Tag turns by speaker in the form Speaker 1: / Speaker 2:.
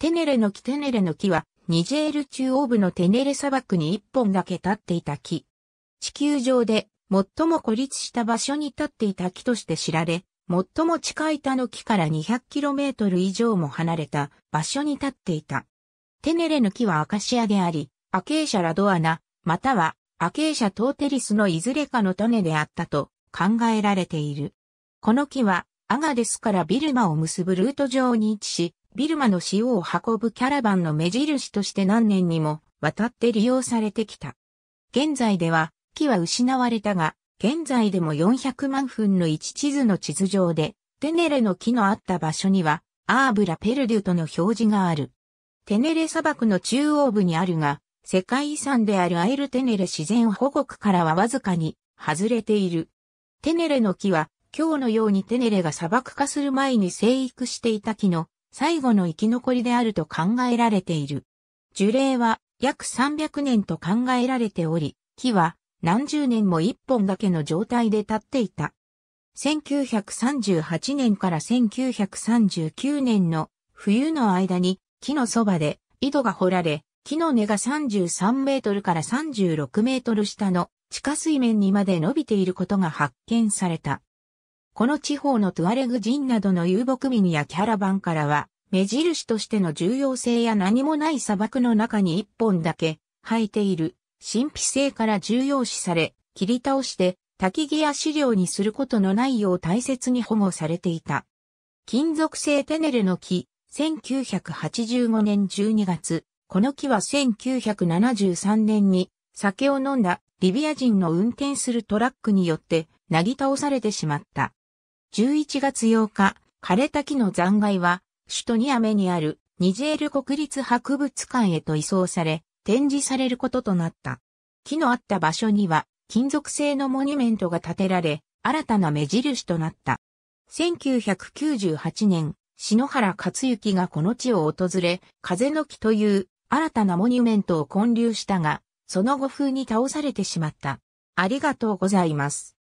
Speaker 1: テネレの木テネレの木は、ニジェール中央部のテネレ砂漠に一本だけ立っていた木。地球上で最も孤立した場所に立っていた木として知られ、最も近い他の木から 200km 以上も離れた場所に立っていた。テネレの木はアカシアであり、アケーシャラドアナ、またはアケーシャトーテリスのいずれかの種であったと考えられている。この木はアガデスからビルマを結ぶルート上に位置し、ビルマの塩を運ぶキャラバンの目印として何年にも渡って利用されてきた。現在では、木は失われたが、現在でも400万分の1地図の地図上で、テネレの木のあった場所には、アーブラ・ペルデュとの表示がある。テネレ砂漠の中央部にあるが、世界遺産であるアイルテネレ自然保護区からはわずかに外れている。テネレの木は、今日のようにテネレが砂漠化する前に生育していた木の最後の生き残りであると考えられている。樹齢は約300年と考えられており、木は何十年も一本だけの状態で立っていた。1938年から1939年の冬の間に木のそばで井戸が掘られ、木の根が33メートルから36メートル下の地下水面にまで伸びていることが発見された。この地方のトゥアレグ人などの遊牧民やキャラバンからは、目印としての重要性や何もない砂漠の中に一本だけ生えている神秘性から重要視され、切り倒して焚き木や資料にすることのないよう大切に保護されていた。金属製テネルの木、1985年12月、この木は1973年に酒を飲んだリビア人の運転するトラックによってなぎ倒されてしまった。11月8日、枯れた木の残骸は、首都ニアメにあるニジェール国立博物館へと移送され、展示されることとなった。木のあった場所には、金属製のモニュメントが建てられ、新たな目印となった。1998年、篠原克之がこの地を訪れ、風の木という新たなモニュメントを建立したが、その後風に倒されてしまった。ありがとうございます。